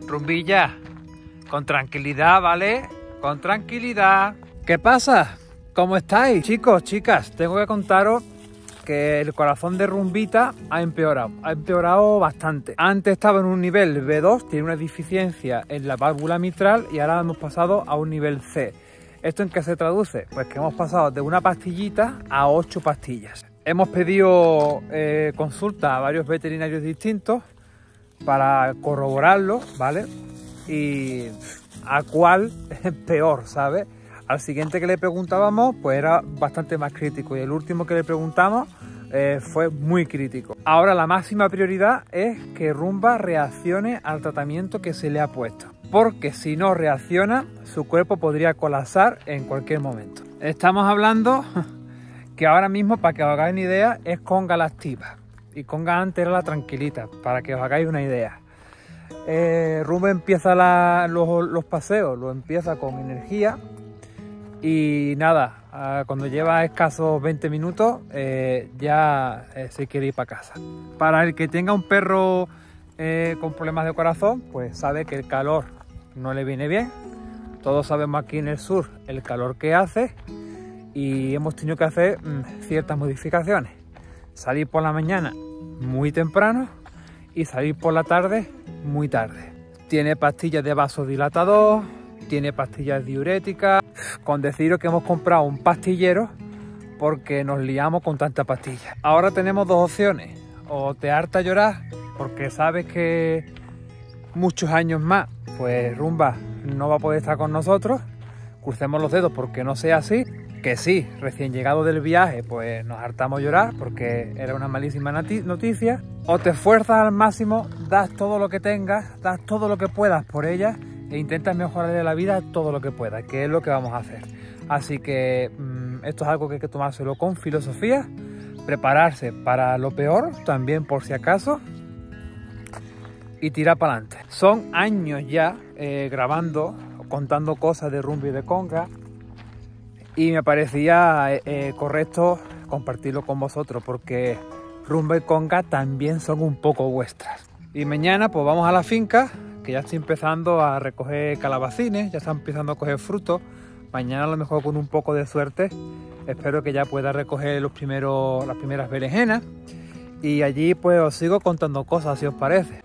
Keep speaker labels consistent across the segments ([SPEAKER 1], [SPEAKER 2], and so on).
[SPEAKER 1] Rumbilla, con tranquilidad, ¿vale? Con tranquilidad. ¿Qué pasa? ¿Cómo estáis? Chicos, chicas, tengo que contaros que el corazón de Rumbita ha empeorado, ha empeorado bastante. Antes estaba en un nivel B2, tiene una deficiencia en la válvula mitral y ahora hemos pasado a un nivel C. ¿Esto en qué se traduce? Pues que hemos pasado de una pastillita a ocho pastillas. Hemos pedido eh, consulta a varios veterinarios distintos para corroborarlo, ¿vale? Y a cuál es peor, ¿sabes? Al siguiente que le preguntábamos, pues era bastante más crítico. Y el último que le preguntamos eh, fue muy crítico. Ahora la máxima prioridad es que Rumba reaccione al tratamiento que se le ha puesto. Porque si no reacciona, su cuerpo podría colapsar en cualquier momento. Estamos hablando que ahora mismo, para que os hagáis una idea, es con galactiva y Conga antes la tranquilita, para que os hagáis una idea. Eh, Rubén empieza los, paseos, lo empieza con energía y nada, ah, cuando lleva escasos 20 minutos eh, ya eh, se quiere ir para casa. Para el que tenga un perro con problemas de corazón, pues sabe que el calor no le viene bien. Todos sabemos aquí en el sur el calor que hace y hemos tenido que hacer mm, ciertas modificaciones salir por la mañana muy temprano y salir por la tarde muy tarde. Tiene pastillas de vasodilatador, tiene pastillas diuréticas. Con deciros que hemos comprado un pastillero porque nos liamos con tanta pastilla. Ahora tenemos dos opciones. O te harta llorar porque sabes que muchos años más, pues Rumba no va a poder estar con nosotros. Crucemos los dedos porque no sea así que sí, recién llegado del viaje, pues nos hartamos llorar porque era una malísima noticia. O te esfuerzas al máximo, das todo lo que tengas, das todo lo que puedas por ella e intentas mejorarle la vida todo lo que puedas, que es lo que vamos a hacer. Así que mm, esto es algo que hay que tomárselo con filosofía, prepararse para lo peor, también por si acaso, y tirar para adelante. Son años ya eh, grabando, contando cosas de rumbo y de conga, y me parecía eh, eh, correcto compartirlo con vosotros porque rumba y conga también son un poco vuestras. Y mañana pues vamos a la finca que ya estoy empezando a recoger calabacines, ya están empezando a coger frutos. Mañana a lo mejor con un poco de suerte espero que ya pueda recoger los primeros, las primeras berenjenas y allí pues os sigo contando cosas si os parece.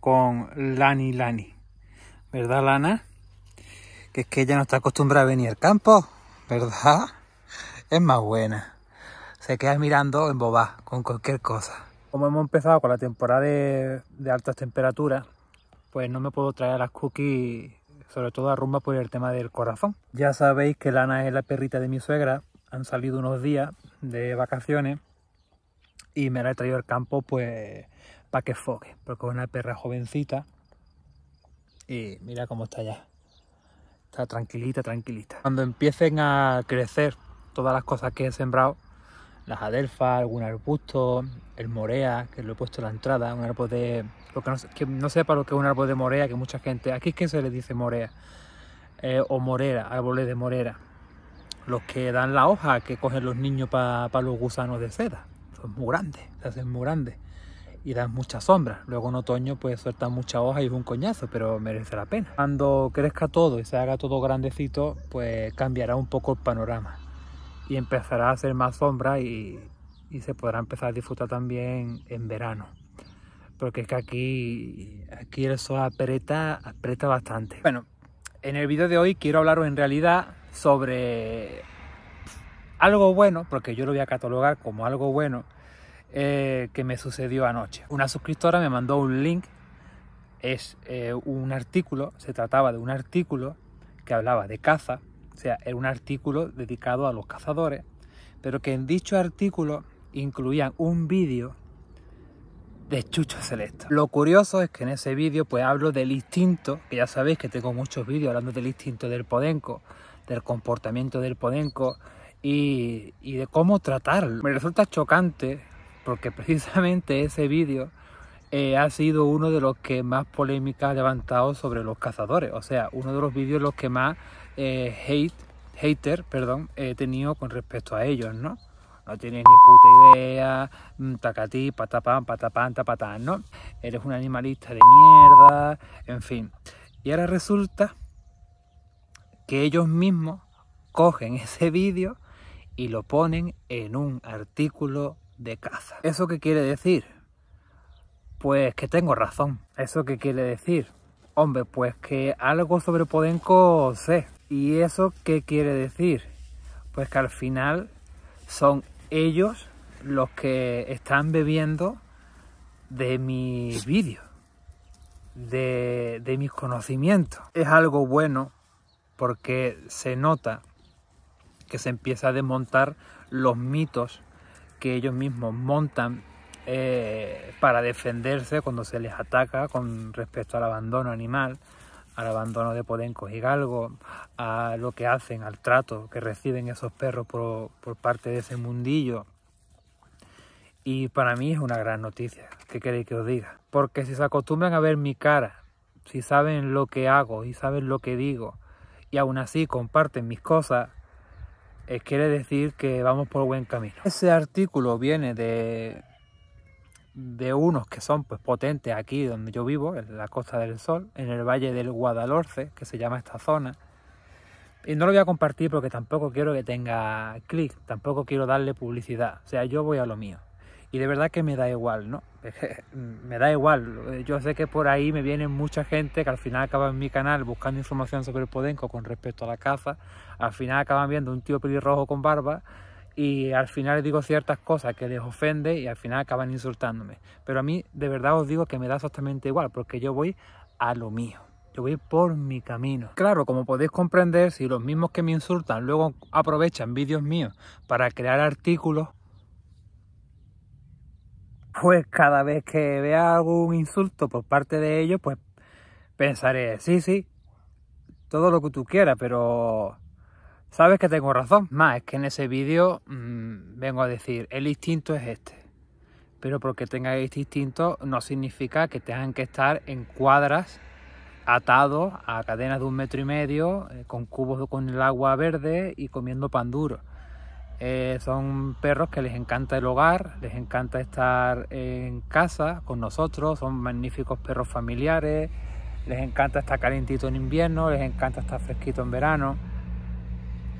[SPEAKER 1] con Lani Lani. ¿Verdad, Lana? Que es que ella no está acostumbrada a venir al campo, ¿verdad? Es más buena. Se queda mirando en boba con cualquier cosa. Como hemos empezado con la temporada de, de altas temperaturas, pues no me puedo traer las cookies, sobre todo a rumba por el tema del corazón. Ya sabéis que Lana es la perrita de mi suegra, han salido unos días de vacaciones y me la he traído al campo pues para que foque, porque es una perra jovencita y mira cómo está ya. Está tranquilita, tranquilita. Cuando empiecen a crecer todas las cosas que he sembrado, las adelfas, algún arbusto, el morea, que lo he puesto en la entrada, un árbol de... no, sé para lo que es un árbol de morea, que mucha gente... Aquí es que se le dice morea. Eh, o morera, árboles de morera. Los que dan la hoja que cogen los niños para los gusanos de seda. Son muy grandes, se hacen muy grandes y dan mucha sombra. Luego en otoño pues sueltan mucha hoja y es un coñazo, pero merece la pena. Cuando crezca todo y se haga todo grandecito, pues cambiará un poco el panorama y empezará a hacer más sombra y, se podrá empezar a disfrutar también en verano. Porque es que aquí, aquí el sol aprieta, aprieta bastante. Bueno, en el vídeo de hoy quiero hablaros en realidad sobre algo bueno, porque yo lo voy a catalogar como algo bueno, eh, que me sucedió anoche. Una suscriptora me mandó un link, es eh, un artículo, se trataba de un artículo que hablaba de caza, o sea, era un artículo dedicado a los cazadores, pero que en dicho artículo incluían un vídeo de Chucho Celeste. Lo curioso es que en ese vídeo pues hablo del instinto, que ya sabéis que tengo muchos vídeos hablando del instinto del podenco, del comportamiento del podenco y de cómo tratarlo. Me resulta chocante porque precisamente ese vídeo eh, ha sido uno de los que más polémica ha levantado sobre los cazadores. O sea, uno de los vídeos los que más eh, hate, hater, perdón, he tenido con respecto a ellos, ¿no? No tienes ni puta idea, mm, tacatí, patapán, patapán, tapatán, ¿no? Eres un animalista de mierda, en fin. Y ahora resulta que ellos mismos cogen ese vídeo y lo ponen en un artículo de caza. ¿Eso qué quiere decir? Pues que tengo razón. ¿Eso qué quiere decir? Hombre, pues que algo sobre Podenco sé. ¿Y eso qué quiere decir? Pues que al final son ellos los que están bebiendo de mis vídeos, de, de mis conocimientos. Es algo bueno porque se nota que se empieza a desmontar los mitos que ellos mismos montan eh, para defenderse cuando se les ataca con respecto al abandono animal, al abandono de podencos y galgos, a lo que hacen, al trato que reciben esos perros por, parte de ese mundillo. Y para mí es una gran noticia, ¿qué queréis que os diga? Porque si se acostumbran a ver mi cara, si saben lo que hago y saben lo que digo, y aún así comparten mis cosas, eh, quiere decir que vamos por buen camino. Ese artículo viene de, de unos que son pues, potentes aquí donde yo vivo, en la Costa del Sol, en el Valle del Guadalhorce, que se llama esta zona. Y no lo voy a compartir porque tampoco quiero que tenga clic, tampoco quiero darle publicidad. O sea, yo voy a lo mío y de verdad que me da igual, ¿no? me da igual. Yo sé que por ahí me viene mucha gente que al final acaba en mi canal buscando información sobre el podenco con respecto a la caza. Al final acaban viendo un tío pelirrojo con barba y al final les digo ciertas cosas que les ofende y al final acaban insultándome. Pero a mí de verdad os digo que me da exactamente igual porque yo voy a lo mío. Yo voy por mi camino. Claro, como podéis comprender, si los mismos que me insultan luego aprovechan vídeos míos para crear artículos, pues cada vez que vea algún insulto por parte de ellos, pues pensaré, sí, sí, todo lo que tú quieras, pero sabes que tengo razón. Más, es que en ese vídeo mm, vengo a decir, el instinto es este. Pero porque tenga este instinto no significa que tengan que estar en cuadras atados a cadenas de un metro y medio, eh, con cubos con el agua verde y comiendo pan duro. Eh, son perros que les encanta el hogar, les encanta estar en casa con nosotros, son magníficos perros familiares, les encanta estar calentito en invierno, les encanta estar fresquito en verano.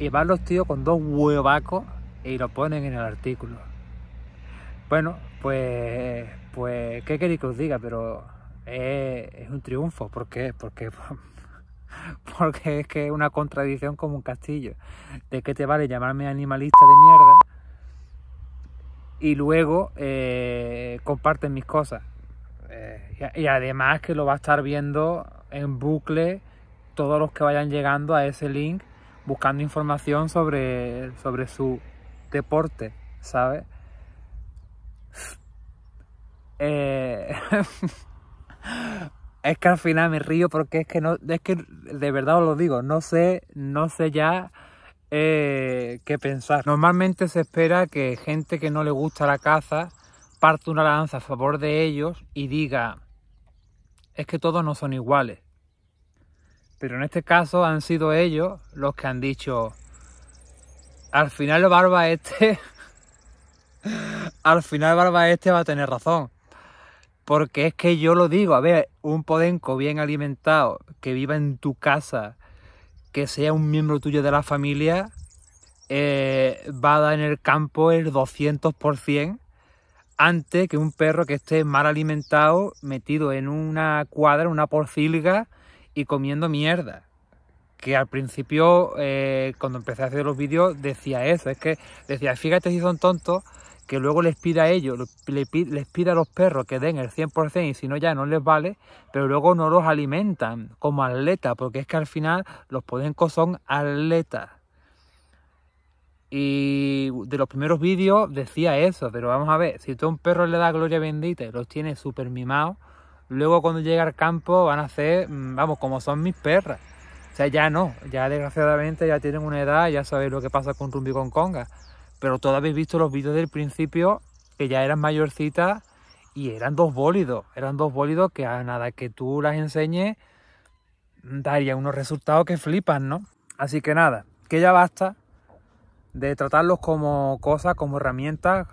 [SPEAKER 1] Y van los tíos con dos huevacos y lo ponen en el artículo. Bueno, pues, pues ¿qué queréis que os diga? Pero es, eh, es un triunfo. ¿Por qué? Porque porque es que es una contradicción como un castillo. ¿De qué te vale llamarme animalista de mierda? Y luego eh, comparten mis cosas. Eh, y, además que lo va a estar viendo en bucle todos los que vayan llegando a ese link buscando información sobre, sobre su deporte, ¿sabes? Eh... Es que al final me río porque es que no, es que de verdad os lo digo, no sé, no sé ya eh, qué pensar. Normalmente se espera que gente que no le gusta la caza parte una lanza a favor de ellos y diga, es que todos no son iguales. Pero en este caso han sido ellos los que han dicho, al final barba este, al final barba este va a tener razón. Porque es que yo lo digo, a ver, un podenco bien alimentado, que viva en tu casa, que sea un miembro tuyo de la familia, eh, va a dar en el campo el 200% antes que un perro que esté mal alimentado, metido en una cuadra, una porcilga y comiendo mierda. Que al principio, eh, cuando empecé a hacer los vídeos, decía eso, es que decía, fíjate si son tontos que luego les pida a ellos, les pida a los perros que den el 100% y si no ya no les vale, pero luego no los alimentan como atletas, porque es que al final los podencos son atletas. Y de los primeros vídeos decía eso, pero vamos a ver, si tú un perro le da gloria bendita y los tiene súper mimados, luego cuando llega al campo van a ser, mm, vamos, como son mis perras. O sea, ya no, ya desgraciadamente ya tienen una edad, ya sabéis lo que pasa con Rumbi con Conga pero todos habéis visto los vídeos del principio que ya eran mayorcitas y eran dos bólidos, eran dos bólidos que a nada que tú las enseñes daría unos resultados que flipan, ¿no? Así que nada, que ya basta de tratarlos como cosas, como herramientas.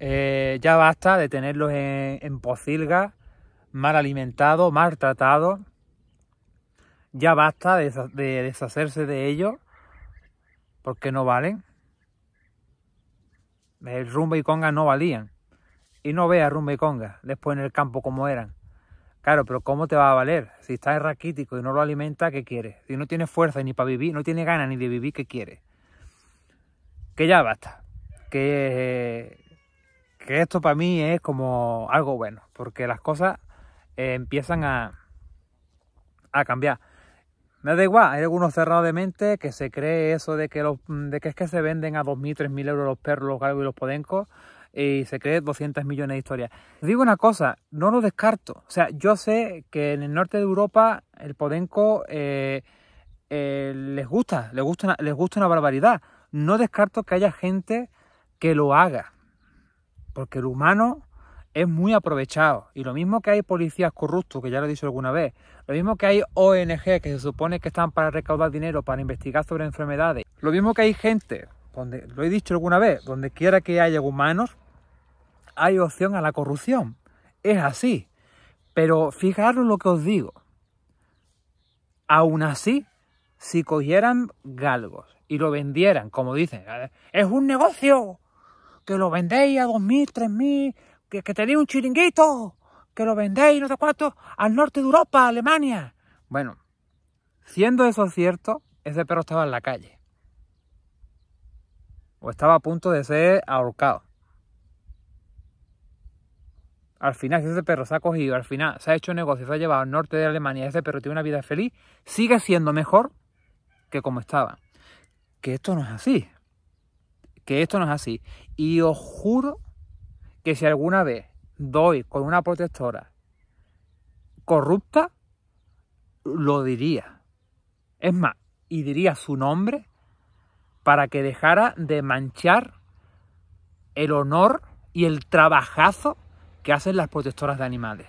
[SPEAKER 1] Eh, ya basta de tenerlos en, pocilga, mal alimentados, tratados. Ya basta de deshacerse de ellos porque no valen. El rumba y conga no valían. Y no veas rumba y conga después en el campo como eran. Claro, pero ¿cómo te va a valer? Si estás raquítico y no lo alimenta, ¿qué quieres? Si no tiene fuerza ni para vivir, no tiene ganas ni de vivir, ¿qué quieres? Que ya basta. Que, que esto para mí es como algo bueno, porque las cosas eh, empiezan a, a cambiar. Me da igual, hay algunos cerrados de mente que se cree eso de que, los, de que es que se venden a 2.000, 3.000 euros los perros, los galgos y los podencos y se cree 200 millones de historias. Digo una cosa, no lo descarto. O sea, yo sé que en el norte de Europa el podenco eh, eh, les gusta, les gusta, les gusta una barbaridad. No descarto que haya gente que lo haga. Porque el humano es muy aprovechado. Y lo mismo que hay policías corruptos, que ya lo he dicho alguna vez, lo mismo que hay ONG que se supone que están para recaudar dinero, para investigar sobre enfermedades, lo mismo que hay gente, donde lo he dicho alguna vez, donde quiera que haya humanos, hay opción a la corrupción. Es así. Pero fijaros lo que os digo. Aún así, si cogieran galgos y lo vendieran, como dicen, eh, es un negocio que lo vendéis a 2.000, 3.000, que, tenéis tenía un chiringuito, que lo vendéis no sé cuánto, al norte de Europa, Alemania. Bueno, siendo eso cierto, ese perro estaba en la calle. O estaba a punto de ser ahorcado. Al final, si ese perro se ha cogido, al final se ha hecho negocio, se ha llevado al norte de Alemania, ese perro tiene una vida feliz, sigue siendo mejor que como estaba. Que esto no es así. Que esto no es así. Y os juro que si alguna vez doy con una protectora corrupta, lo diría. Es más, y diría su nombre para que dejara de manchar el honor y el trabajazo que hacen las protectoras de animales.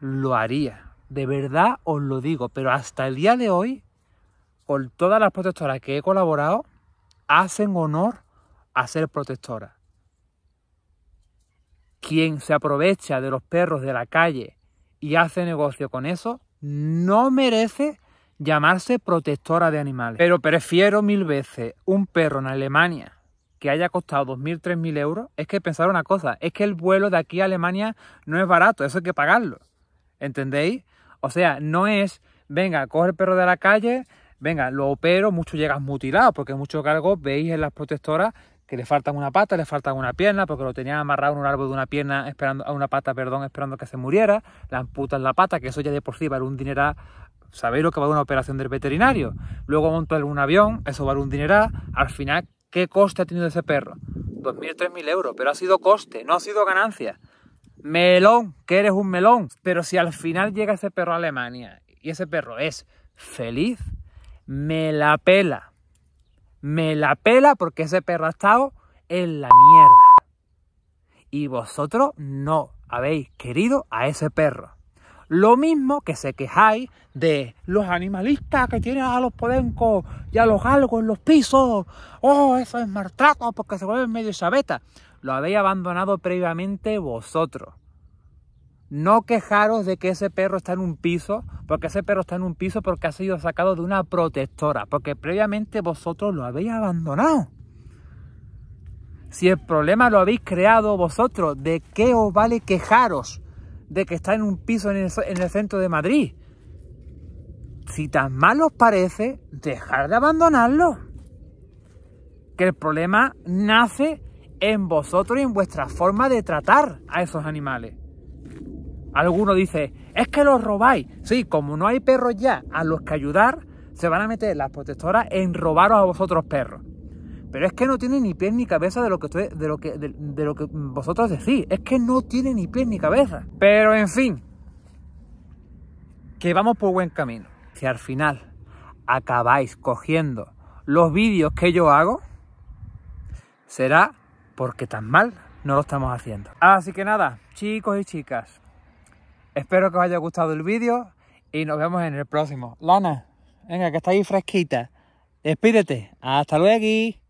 [SPEAKER 1] Lo haría, de verdad os lo digo, pero hasta el día de hoy, con todas las protectoras que he colaborado, hacen honor a ser protectoras quien se aprovecha de los perros de la calle y hace negocio con eso, no merece llamarse protectora de animales. Pero prefiero mil veces un perro en Alemania que haya costado 2.000, 3.000 euros, es que pensar una cosa, es que el vuelo de aquí a Alemania no es barato, eso hay que pagarlo. ¿Entendéis? O sea, no es, venga, coge el perro de la calle, venga, lo opero, muchos llegas mutilado, porque muchos cargos veis en las protectoras que le faltan una pata, le faltan una pierna, porque lo tenían amarrado en un árbol de una pierna, esperando, a una pata, perdón, esperando que se muriera, le amputan la pata, que eso ya de por sí vale un dineral, sabéis lo que va vale una operación del veterinario, luego montan un avión, eso vale un dineral, al final, ¿qué coste ha tenido ese perro? 2.000, 3.000 euros, pero ha sido coste, no ha sido ganancia. Melón, que eres un melón, pero si al final llega ese perro a Alemania y ese perro es feliz, me la pela, me la pela porque ese perro ha estado en la mierda. Y vosotros no habéis querido a ese perro. Lo mismo que se quejáis de los animalistas que tienen a los podencos y a los galgos en los pisos. Oh, eso es maltrato porque se vuelve medio chaveta. Lo habéis abandonado previamente vosotros. No quejaros de que ese perro está en un piso, porque ese perro está en un piso porque ha sido sacado de una protectora, porque previamente vosotros lo habéis abandonado. Si el problema lo habéis creado vosotros, ¿de qué os vale quejaros de que está en un piso en el, centro de Madrid? Si tan mal os parece, dejar de abandonarlo. Que el problema nace en vosotros y en vuestra forma de tratar a esos animales. Alguno dice, es que los robáis. Sí, como no hay perros ya a los que ayudar, se van a meter las protectoras en robaros a vosotros perros. Pero es que no tiene ni pies ni cabeza de lo que, estoy, de lo que, de, lo que vosotros decís. Es que no tiene ni pies ni cabeza. Pero en fin, que vamos por buen camino. Si al final acabáis cogiendo los vídeos que yo hago, será porque tan mal no lo estamos haciendo. Así que nada, chicos y chicas, Espero que os haya gustado el vídeo y nos vemos en el próximo. Lana, venga, que está ahí fresquita. Despídete. Hasta luego. Aquí.